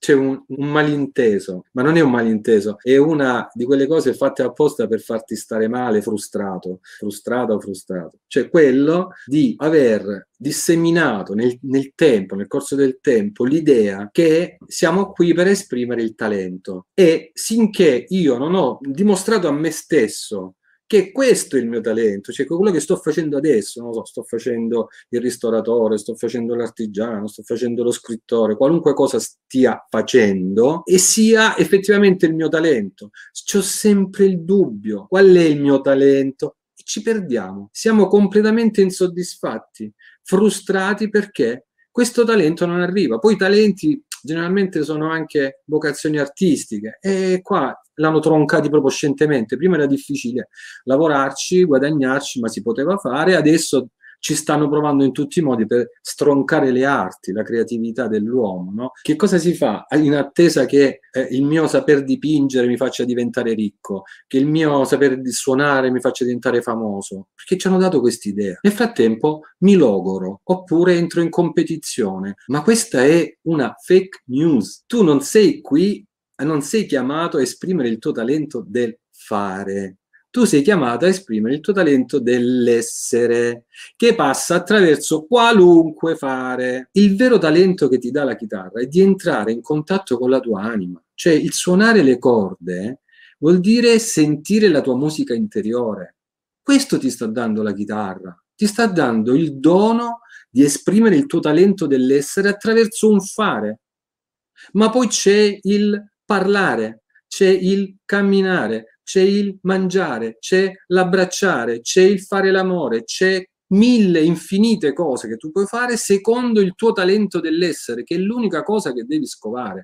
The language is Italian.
c'è un, un, malinteso, ma non è un malinteso, è una di quelle cose fatte apposta per farti stare male, frustrato, frustrato o frustrato. Cioè quello di aver disseminato nel, nel, tempo, nel corso del tempo, l'idea che siamo qui per esprimere il talento e sinché io non ho dimostrato a me stesso che questo è il mio talento, cioè quello che sto facendo adesso, non so, sto facendo il ristoratore, sto facendo l'artigiano, sto facendo lo scrittore, qualunque cosa stia facendo e sia effettivamente il mio talento. C'ho sempre il dubbio, qual è il mio talento? E ci perdiamo, siamo completamente insoddisfatti, frustrati perché questo talento non arriva. Poi i talenti generalmente sono anche vocazioni artistiche e qua l'hanno troncati proprio scientemente. Prima era difficile lavorarci, guadagnarci, ma si poteva fare, adesso ci stanno provando in tutti i modi per stroncare le arti, la creatività dell'uomo. No? Che cosa si fa in attesa che eh, il mio saper dipingere mi faccia diventare ricco, che il mio saper suonare mi faccia diventare famoso? Perché ci hanno dato quest'idea. Nel frattempo mi logoro oppure entro in competizione. Ma questa è una fake news. Tu non sei qui, non sei chiamato a esprimere il tuo talento del fare tu sei chiamato a esprimere il tuo talento dell'essere, che passa attraverso qualunque fare. Il vero talento che ti dà la chitarra è di entrare in contatto con la tua anima, cioè il suonare le corde vuol dire sentire la tua musica interiore. Questo ti sta dando la chitarra, ti sta dando il dono di esprimere il tuo talento dell'essere attraverso un fare. Ma poi c'è il parlare, c'è il camminare, c'è il mangiare, c'è l'abbracciare, c'è il fare l'amore, c'è mille infinite cose che tu puoi fare secondo il tuo talento dell'essere, che è l'unica cosa che devi scovare.